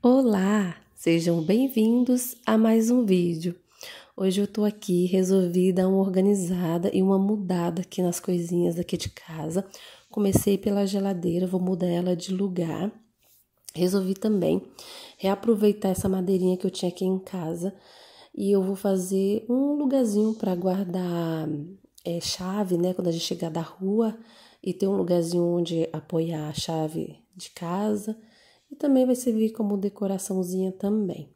Olá, sejam bem-vindos a mais um vídeo. Hoje eu tô aqui resolvi dar uma organizada e uma mudada aqui nas coisinhas aqui de casa. Comecei pela geladeira, vou mudar ela de lugar. Resolvi também reaproveitar essa madeirinha que eu tinha aqui em casa e eu vou fazer um lugarzinho para guardar é, chave, né? Quando a gente chegar da rua e ter um lugarzinho onde apoiar a chave de casa e também vai servir como decoraçãozinha também.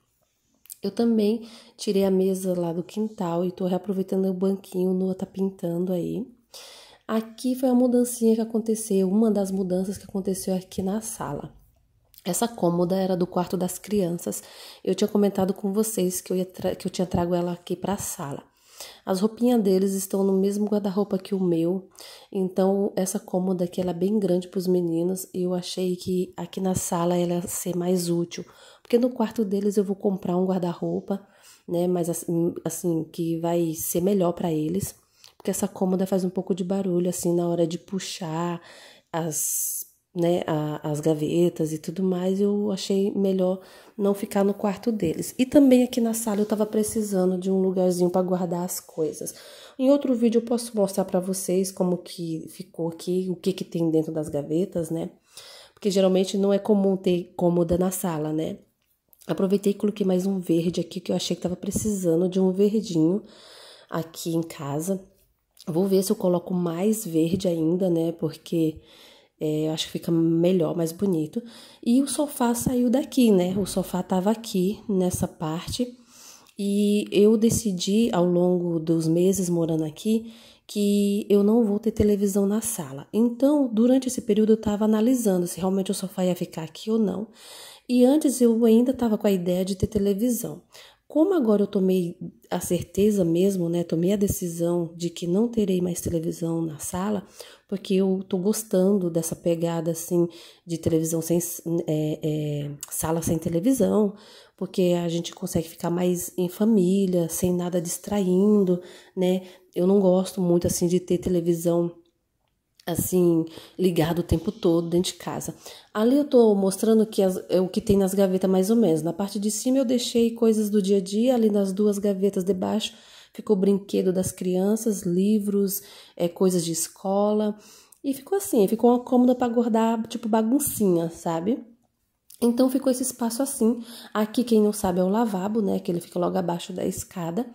Eu também tirei a mesa lá do quintal e tô reaproveitando o banquinho, Lua tá pintando aí. Aqui foi a mudancinha que aconteceu, uma das mudanças que aconteceu aqui na sala. Essa cômoda era do quarto das crianças. Eu tinha comentado com vocês que eu, ia que eu tinha trago ela aqui para a sala. As roupinhas deles estão no mesmo guarda-roupa que o meu, então essa cômoda aqui ela é bem grande para os meninos e eu achei que aqui na sala ela ia ser mais útil, porque no quarto deles eu vou comprar um guarda-roupa, né, mas assim, assim que vai ser melhor para eles, porque essa cômoda faz um pouco de barulho assim na hora de puxar as né, a, as gavetas e tudo mais, eu achei melhor não ficar no quarto deles. E também aqui na sala eu estava precisando de um lugarzinho para guardar as coisas. Em outro vídeo eu posso mostrar para vocês como que ficou aqui, o que que tem dentro das gavetas, né? Porque geralmente não é comum ter cômoda na sala, né? Aproveitei e coloquei mais um verde aqui que eu achei que estava precisando de um verdinho aqui em casa. Vou ver se eu coloco mais verde ainda, né? Porque é, eu acho que fica melhor, mais bonito. E o sofá saiu daqui, né? O sofá tava aqui nessa parte. E eu decidi ao longo dos meses morando aqui que eu não vou ter televisão na sala. Então, durante esse período, eu estava analisando se realmente o sofá ia ficar aqui ou não. E antes eu ainda tava com a ideia de ter televisão. Como agora eu tomei a certeza mesmo, né? Tomei a decisão de que não terei mais televisão na sala, porque eu tô gostando dessa pegada assim de televisão sem é, é, sala sem televisão, porque a gente consegue ficar mais em família, sem nada distraindo, né? Eu não gosto muito assim de ter televisão assim, ligado o tempo todo dentro de casa. Ali eu tô mostrando que as, é o que tem nas gavetas mais ou menos. Na parte de cima eu deixei coisas do dia a dia, ali nas duas gavetas debaixo ficou brinquedo das crianças, livros, é, coisas de escola. E ficou assim, ficou uma cômoda para guardar, tipo, baguncinha, sabe? Então ficou esse espaço assim. Aqui, quem não sabe, é o lavabo, né? Que ele fica logo abaixo da escada.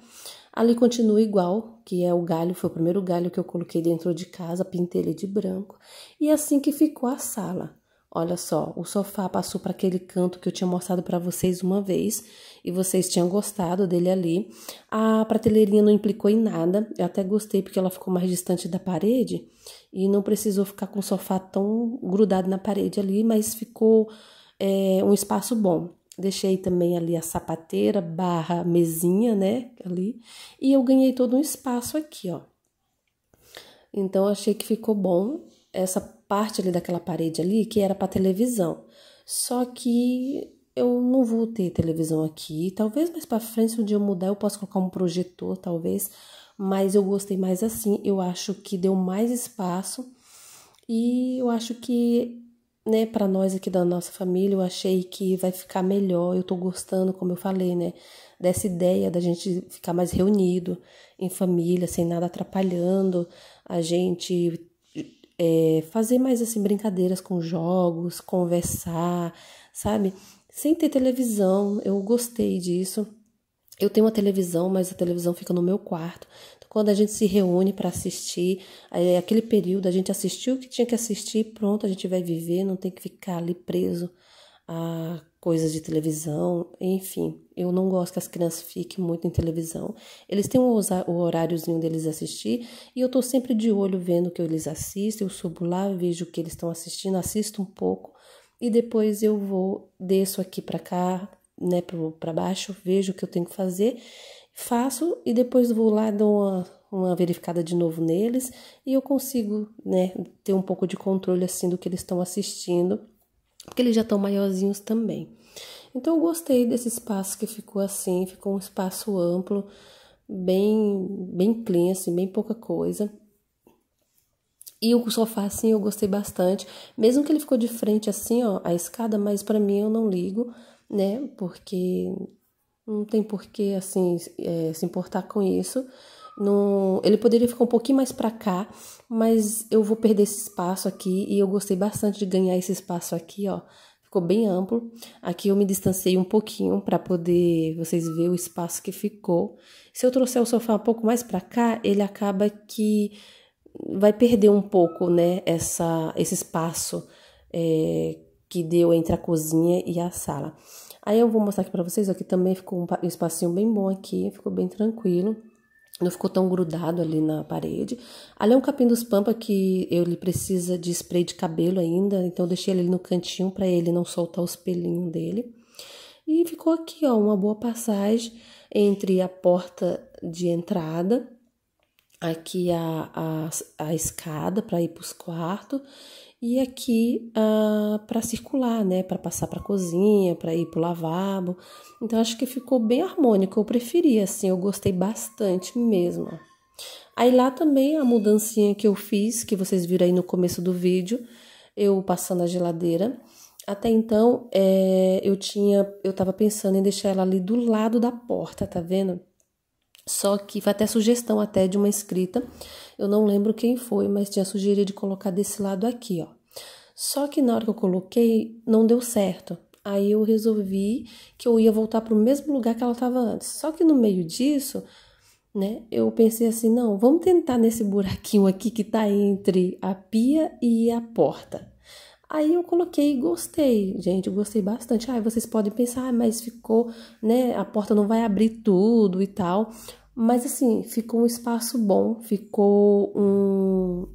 Ali continua igual, que é o galho, foi o primeiro galho que eu coloquei dentro de casa, pintei ele de branco. E é assim que ficou a sala. Olha só, o sofá passou para aquele canto que eu tinha mostrado para vocês uma vez e vocês tinham gostado dele ali. A prateleirinha não implicou em nada, eu até gostei porque ela ficou mais distante da parede e não precisou ficar com o sofá tão grudado na parede ali, mas ficou é, um espaço bom. Deixei também ali a sapateira barra mesinha, né? Ali. E eu ganhei todo um espaço aqui, ó. Então, achei que ficou bom essa parte ali daquela parede ali, que era para televisão. Só que eu não vou ter televisão aqui. Talvez mais para frente, se um dia eu mudar, eu posso colocar um projetor, talvez. Mas eu gostei mais assim. Eu acho que deu mais espaço. E eu acho que né, para nós aqui da nossa família, eu achei que vai ficar melhor. Eu tô gostando, como eu falei, né, dessa ideia da gente ficar mais reunido em família, sem nada atrapalhando, a gente é, fazer mais assim brincadeiras com jogos, conversar, sabe? Sem ter televisão, eu gostei disso. Eu tenho uma televisão, mas a televisão fica no meu quarto quando a gente se reúne para assistir, é, aquele período a gente assistiu o que tinha que assistir, pronto, a gente vai viver, não tem que ficar ali preso a coisas de televisão, enfim. Eu não gosto que as crianças fiquem muito em televisão. Eles têm o horáriozinho deles assistir e eu tô sempre de olho vendo o que eles assistem, eu subo lá, vejo o que eles estão assistindo, assisto um pouco e depois eu vou desço aqui para cá, né, para baixo, vejo o que eu tenho que fazer faço e depois vou lá dou uma, uma verificada de novo neles e eu consigo, né, ter um pouco de controle assim do que eles estão assistindo, porque eles já estão maiorzinhos também. Então eu gostei desse espaço que ficou assim, ficou um espaço amplo, bem bem clean assim, bem pouca coisa. E o sofá, assim, eu gostei bastante. Mesmo que ele ficou de frente, assim, ó, a escada, mas para mim eu não ligo, né? Porque não tem por que assim é, se importar com isso. Não, ele poderia ficar um pouquinho mais para cá, mas eu vou perder esse espaço aqui e eu gostei bastante de ganhar esse espaço aqui, ó. Ficou bem amplo. Aqui eu me distanciei um pouquinho para poder vocês ver o espaço que ficou. Se eu trouxer o sofá um pouco mais para cá, ele acaba que vai perder um pouco, né, essa esse espaço é, que deu entre a cozinha e a sala. Aí eu vou mostrar aqui para vocês, aqui também ficou um espacinho bem bom aqui, ficou bem tranquilo. Não ficou tão grudado ali na parede. Ali é um capim dos pampa que ele precisa de spray de cabelo ainda, então eu deixei ele no cantinho para ele não soltar os pelinhos dele. E ficou aqui, ó, uma boa passagem entre a porta de entrada aqui a, a, a escada para ir para os quartos e aqui ah, para circular, né? Para passar para a cozinha, para ir para o lavabo. Então acho que ficou bem harmônico. Eu preferi assim, eu gostei bastante mesmo. Aí lá também a mudancinha que eu fiz, que vocês viram aí no começo do vídeo, eu passando a geladeira. Até então é, eu tinha, eu tava pensando em deixar ela ali do lado da porta, tá vendo? Só que foi até sugestão até de uma escrita, eu não lembro quem foi, mas tinha sugerido de colocar desse lado aqui, ó. Só que na hora que eu coloquei, não deu certo. Aí eu resolvi que eu ia voltar para o mesmo lugar que ela estava antes. Só que no meio disso, né, eu pensei assim, não, vamos tentar nesse buraquinho aqui que tá entre a pia e a porta. Aí eu coloquei e gostei, gente, gostei bastante. Ah, vocês podem pensar, ah, mas ficou, né? A porta não vai abrir tudo e tal. Mas assim, ficou um espaço bom, ficou um,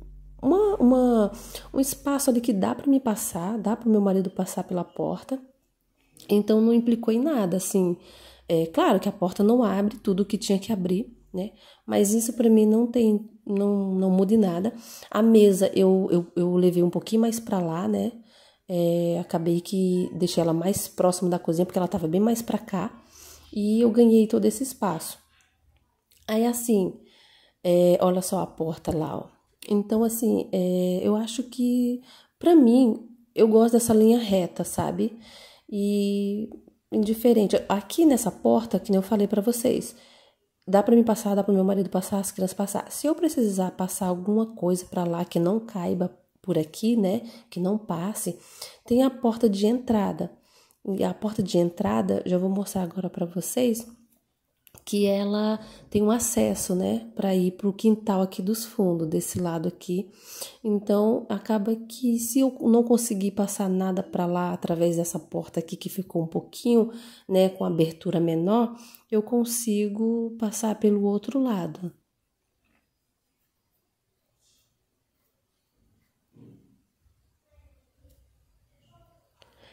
uma, uma um espaço ali que dá para me passar, dá para o meu marido passar pela porta. Então não implicou em nada, assim. É claro que a porta não abre tudo o que tinha que abrir, né? Mas isso para mim não tem, não, não muda em nada. A mesa eu, eu, eu levei um pouquinho mais para lá, né? É, acabei que deixei ela mais próximo da cozinha porque ela estava bem mais para cá e eu ganhei todo esse espaço. Aí assim, é, olha só a porta lá, ó. Então, assim, é, eu acho que, para mim, eu gosto dessa linha reta, sabe? E indiferente. Aqui nessa porta, que nem eu falei para vocês, dá para mim passar, dá para meu marido passar, as crianças passar. Se eu precisar passar alguma coisa para lá que não caiba por aqui, né, que não passe, tem a porta de entrada. E a porta de entrada, já vou mostrar agora para vocês que ela tem um acesso, né, para ir pro quintal aqui dos fundos, desse lado aqui. Então, acaba que se eu não conseguir passar nada para lá através dessa porta aqui que ficou um pouquinho, né, com abertura menor, eu consigo passar pelo outro lado.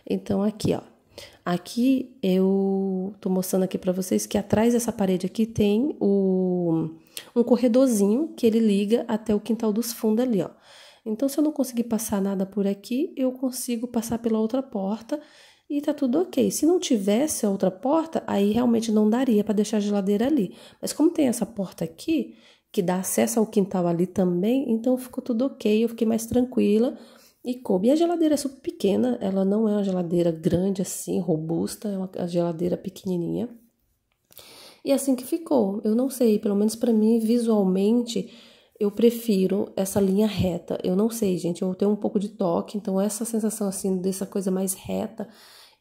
Então, aqui, ó. Aqui eu tô mostrando aqui para vocês que atrás dessa parede aqui tem o, um corredorzinho que ele liga até o quintal dos fundos ali, ó. Então, se eu não conseguir passar nada por aqui, eu consigo passar pela outra porta e tá tudo ok. Se não tivesse a outra porta, aí realmente não daria para deixar a geladeira ali. Mas como tem essa porta aqui, que dá acesso ao quintal ali também, então ficou tudo ok, eu fiquei mais tranquila e coube. E a geladeira é super pequena, ela não é uma geladeira grande assim, robusta, é uma geladeira pequenininha. E é assim que ficou. Eu não sei, pelo menos para mim, visualmente, eu prefiro essa linha reta. Eu não sei, gente, eu tenho um pouco de toque, então essa sensação assim, dessa coisa mais reta,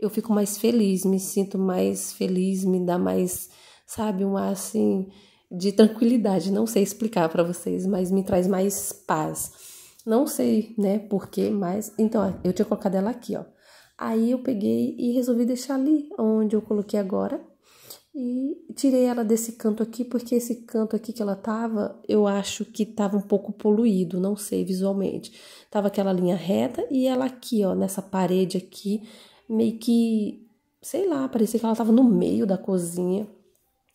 eu fico mais feliz, me sinto mais feliz, me dá mais, sabe, um ar assim de tranquilidade. Não sei explicar para vocês, mas me traz mais paz. Não sei, né, por mas. Então, eu tinha colocado ela aqui, ó. Aí eu peguei e resolvi deixar ali, onde eu coloquei agora. E tirei ela desse canto aqui, porque esse canto aqui que ela tava, eu acho que tava um pouco poluído, não sei visualmente. Tava aquela linha reta e ela aqui, ó, nessa parede aqui, meio que, sei lá, parecia que ela tava no meio da cozinha.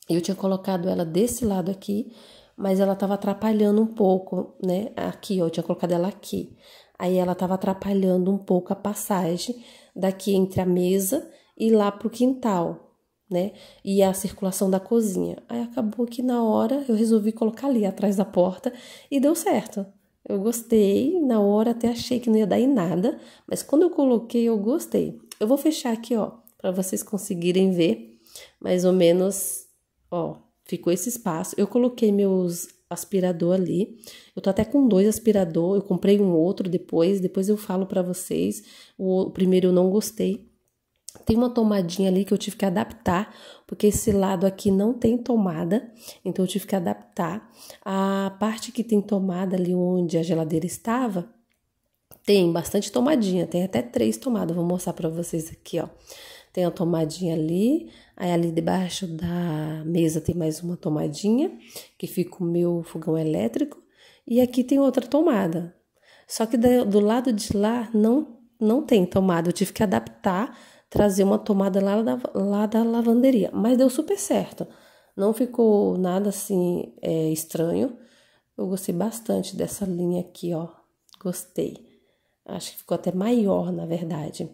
Eu tinha colocado ela desse lado aqui mas ela estava atrapalhando um pouco, né? Aqui, ó, eu tinha colocado ela aqui. Aí ela estava atrapalhando um pouco a passagem daqui entre a mesa e lá para o quintal, né? E a circulação da cozinha. Aí acabou que na hora eu resolvi colocar ali atrás da porta e deu certo. Eu gostei, na hora até achei que não ia dar em nada, mas quando eu coloquei, eu gostei. Eu vou fechar aqui, ó, para vocês conseguirem ver mais ou menos, ó, ficou esse espaço. Eu coloquei meus aspirador ali. Eu tô até com dois aspirador, eu comprei um outro depois, depois eu falo para vocês. O, primeiro eu não gostei. Tem uma tomadinha ali que eu tive que adaptar, porque esse lado aqui não tem tomada, então eu tive que adaptar. A parte que tem tomada ali onde a geladeira estava, tem bastante tomadinha, tem até três tomadas. Vou mostrar para vocês aqui, ó. Tem a tomadinha ali, aí ali debaixo da mesa tem mais uma tomadinha, que fica o meu fogão elétrico, e aqui tem outra tomada. Só que do lado de lá não, não tem tomada, eu tive que adaptar, trazer uma tomada lá da, lá da lavanderia, mas deu super certo. Não ficou nada assim é, estranho. Eu gostei bastante dessa linha aqui, ó. Gostei. Acho que ficou até maior, na verdade.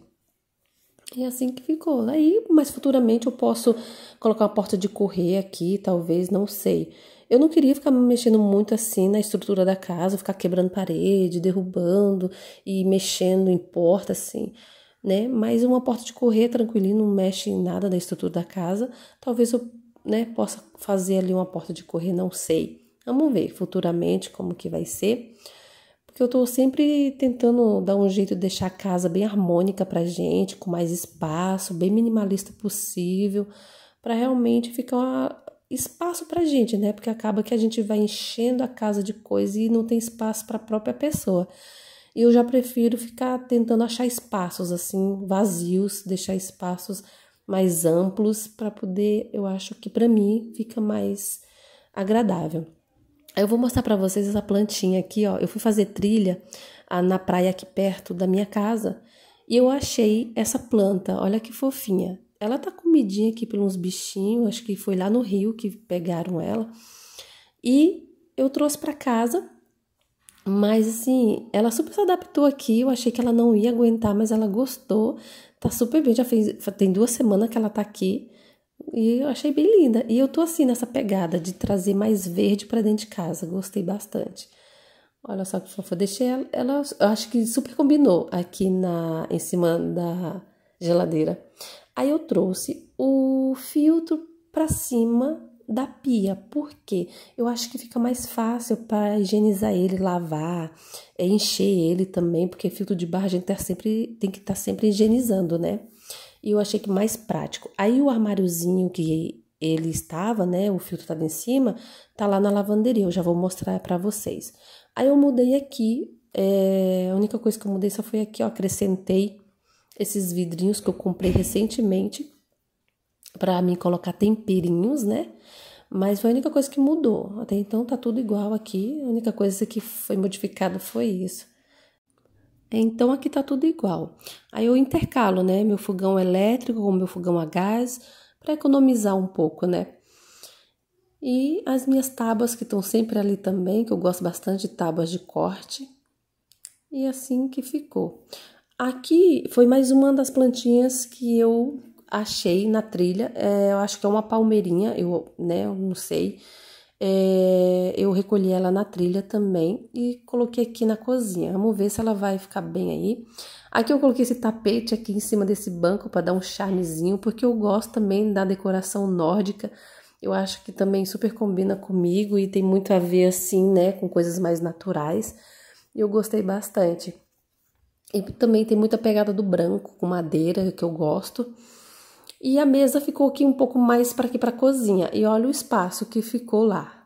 E é assim que ficou. Aí, mas futuramente eu posso colocar uma porta de correr aqui, talvez, não sei. Eu não queria ficar mexendo muito assim na estrutura da casa, ficar quebrando parede, derrubando e mexendo em porta assim, né? Mas uma porta de correr é tranquilinho, não mexe em nada da estrutura da casa. Talvez eu, né, possa fazer ali uma porta de correr, não sei. Vamos ver futuramente como que vai ser que eu estou sempre tentando dar um jeito de deixar a casa bem harmônica para gente, com mais espaço, bem minimalista possível, para realmente ficar espaço para gente, né? Porque acaba que a gente vai enchendo a casa de coisa e não tem espaço para a própria pessoa. E eu já prefiro ficar tentando achar espaços assim vazios, deixar espaços mais amplos para poder, eu acho que para mim fica mais agradável. Eu vou mostrar para vocês essa plantinha aqui, ó. Eu fui fazer trilha ah, na praia aqui perto da minha casa e eu achei essa planta. Olha que fofinha. Ela tá comidinha aqui pelos bichinhos, acho que foi lá no rio que pegaram ela. E eu trouxe para casa, mas assim, ela super se adaptou aqui. Eu achei que ela não ia aguentar, mas ela gostou. Tá super bem, já fez, tem duas semanas que ela tá aqui. E eu achei bem linda. E eu tô assim nessa pegada de trazer mais verde para dentro de casa. Gostei bastante. Olha só que fofa. Deixei ela, ela acho que super combinou aqui na em cima da geladeira. Aí eu trouxe o filtro para cima da pia, porque eu acho que fica mais fácil para higienizar ele, lavar, eh, encher ele também, porque filtro de barra a gente tá sempre, tem que estar tá sempre higienizando, né? e eu achei que mais prático. Aí o armáriozinho que ele estava, né, o filtro estava em cima, tá lá na lavanderia, eu já vou mostrar para vocês. Aí eu mudei aqui, é, a única coisa que eu mudei só foi aqui, ó, acrescentei esses vidrinhos que eu comprei recentemente para mim colocar temperinhos, né? Mas foi a única coisa que mudou. Até então tá tudo igual aqui. A única coisa que foi modificada foi isso. Então aqui tá tudo igual. Aí eu intercalo, né, meu fogão elétrico com meu fogão a gás para economizar um pouco, né? E as minhas tábuas que estão sempre ali também, que eu gosto bastante de tábuas de corte. E assim que ficou. Aqui foi mais uma das plantinhas que eu achei na trilha. É, eu acho que é uma palmeirinha, eu, né, eu não sei. É, eu recolhi ela na trilha também e coloquei aqui na cozinha. Vamos ver se ela vai ficar bem aí. Aqui eu coloquei esse tapete aqui em cima desse banco para dar um charmezinho, porque eu gosto também da decoração nórdica. Eu acho que também super combina comigo e tem muito a ver assim, né, com coisas mais naturais. Eu gostei bastante. E também tem muita pegada do branco com madeira que eu gosto. E a mesa ficou aqui um pouco mais para aqui para a cozinha. E olha o espaço que ficou lá.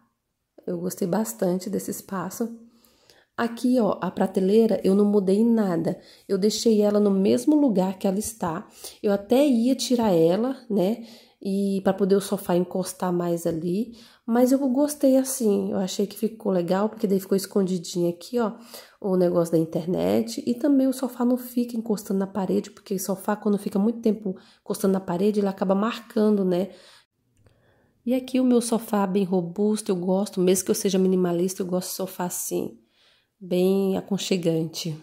Eu gostei bastante desse espaço. Aqui, ó, a prateleira eu não mudei nada. Eu deixei ela no mesmo lugar que ela está. Eu até ia tirar ela, né? E para poder o sofá encostar mais ali, mas eu gostei assim, eu achei que ficou legal, porque daí ficou escondidinho aqui, ó, o negócio da internet. E também o sofá não fica encostando na parede, porque o sofá, quando fica muito tempo encostando na parede, ele acaba marcando, né? E aqui o meu sofá é bem robusto, eu gosto, mesmo que eu seja minimalista, eu gosto de sofá assim, bem aconchegante.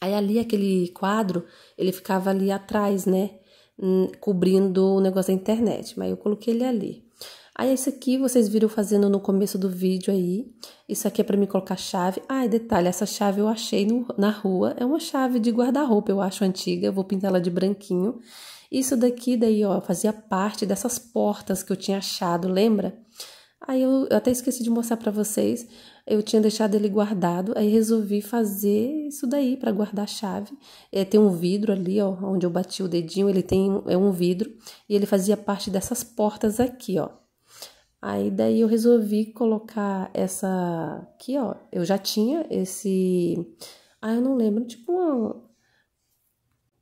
Aí ali aquele quadro, ele ficava ali atrás, né? Hum, cobrindo o negócio da internet, mas eu coloquei ele ali. Aí, ah, é isso aqui vocês viram fazendo no começo do vídeo aí. Isso aqui é para me colocar chave. Ah, detalhe, essa chave eu achei no, na rua. É uma chave de guarda-roupa, eu acho antiga. Eu vou pintar ela de branquinho. Isso daqui, daí, ó, fazia parte dessas portas que eu tinha achado, lembra? Aí eu, eu até esqueci de mostrar para vocês. Eu tinha deixado ele guardado, aí resolvi fazer isso daí para guardar a chave. É, tem um vidro ali, ó, onde eu bati o dedinho, ele tem é um vidro e ele fazia parte dessas portas aqui, ó. Aí daí eu resolvi colocar essa aqui, ó. Eu já tinha esse. Ah, eu não lembro, tipo um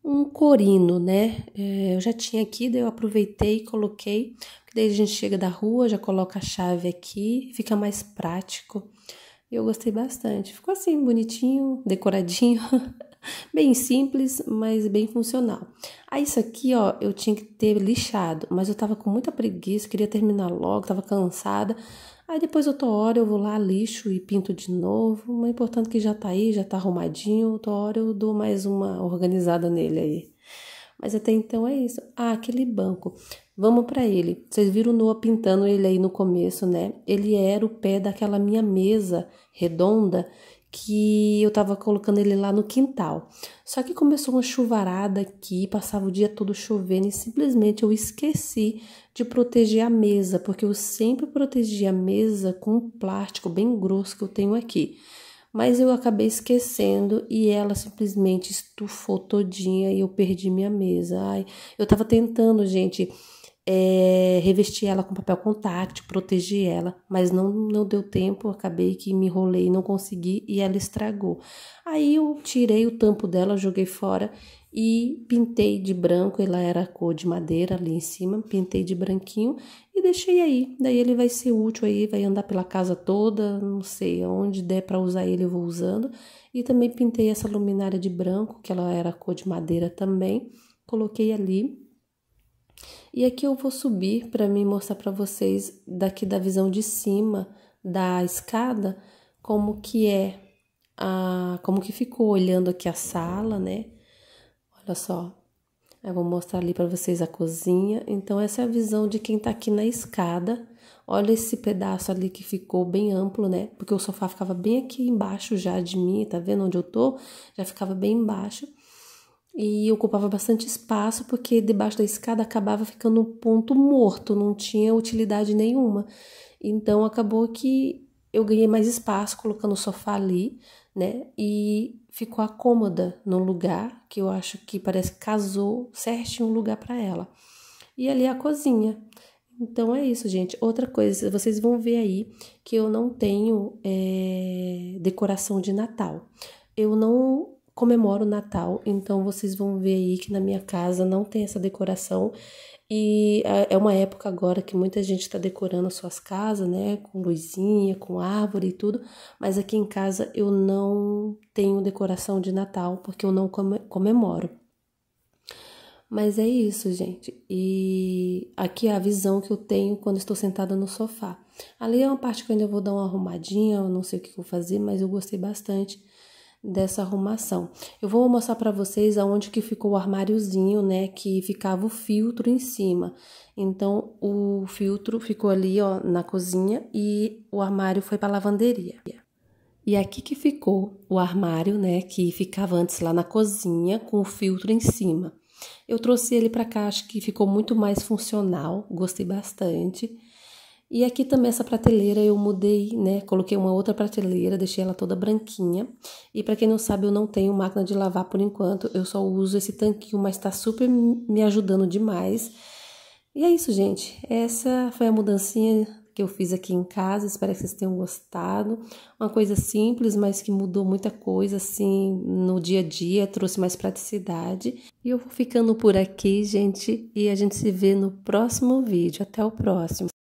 um corino, né? É, eu já tinha aqui, daí eu aproveitei e coloquei. Daí a gente chega da rua, já coloca a chave aqui, fica mais prático. E eu gostei bastante. Ficou assim, bonitinho, decoradinho. bem simples, mas bem funcional. Aí isso aqui, ó, eu tinha que ter lixado, mas eu tava com muita preguiça, queria terminar logo, tava cansada. Aí depois outra hora eu vou lá, lixo e pinto de novo, mas importante é que já tá aí, já tá arrumadinho, outra hora eu dou mais uma organizada nele aí. Mas até então é isso. Ah, aquele banco. Vamos para ele. Vocês viram o Noah pintando ele aí no começo, né? Ele era o pé daquela minha mesa redonda que eu tava colocando ele lá no quintal. Só que começou uma chuvarada aqui, passava o dia todo chovendo e simplesmente eu esqueci de proteger a mesa, porque eu sempre protegi a mesa com um plástico bem grosso que eu tenho aqui. Mas eu acabei esquecendo e ela simplesmente estufou todinha e eu perdi minha mesa. Ai, eu tava tentando, gente, é, revesti ela com papel contact, protegi ela, mas não, não deu tempo, acabei que me enrolei, não consegui e ela estragou. Aí eu tirei o tampo dela, joguei fora e pintei de branco, ela era cor de madeira ali em cima, pintei de branquinho e deixei aí. Daí ele vai ser útil aí, vai andar pela casa toda, não sei, onde der para usar ele eu vou usando. E também pintei essa luminária de branco, que ela era cor de madeira também, coloquei ali e aqui eu vou subir para me mostrar para vocês daqui da visão de cima da escada como que é a como que ficou olhando aqui a sala, né? Olha só. Eu vou mostrar ali para vocês a cozinha. Então essa é a visão de quem está aqui na escada. Olha esse pedaço ali que ficou bem amplo, né? Porque o sofá ficava bem aqui embaixo já de mim, tá vendo onde eu tô? Já ficava bem embaixo e ocupava bastante espaço porque debaixo da escada acabava ficando um ponto morto, não tinha utilidade nenhuma. Então acabou que eu ganhei mais espaço colocando o sofá ali, né? E ficou a cômoda no lugar que eu acho que parece que casou certinho um lugar para ela. E ali é a cozinha. Então é isso, gente. Outra coisa, vocês vão ver aí que eu não tenho é, decoração de Natal. Eu não comemoro o Natal, então vocês vão ver aí que na minha casa não tem essa decoração. E é, é uma época agora que muita gente está decorando suas casas, né? Com luzinha, com árvore e tudo. Mas aqui em casa eu não tenho decoração de Natal, porque eu não comemoro. Mas é isso, gente. E aqui é a visão que eu tenho quando estou sentada no sofá. Ali é uma parte que eu ainda vou dar uma arrumadinha, eu não sei o que vou fazer, mas eu gostei bastante dessa arrumação. Eu vou mostrar para vocês aonde que ficou o armáriozinho, né, que ficava o filtro em cima. Então, o filtro ficou ali, ó, na cozinha e o armário foi para lavanderia. E aqui que ficou o armário, né, que ficava antes lá na cozinha com o filtro em cima. Eu trouxe ele para cá, acho que ficou muito mais funcional, gostei bastante. E aqui também essa prateleira eu mudei, né? Coloquei uma outra prateleira, deixei ela toda branquinha. E para quem não sabe, eu não tenho máquina de lavar por enquanto, eu só uso esse tanquinho, mas tá super me ajudando demais. E é isso, gente. Essa foi a mudancinha que eu fiz aqui em casa. Espero que vocês tenham gostado. Uma coisa simples, mas que mudou muita coisa assim no dia a dia, trouxe mais praticidade. E eu vou ficando por aqui, gente, e a gente se vê no próximo vídeo. Até o próximo.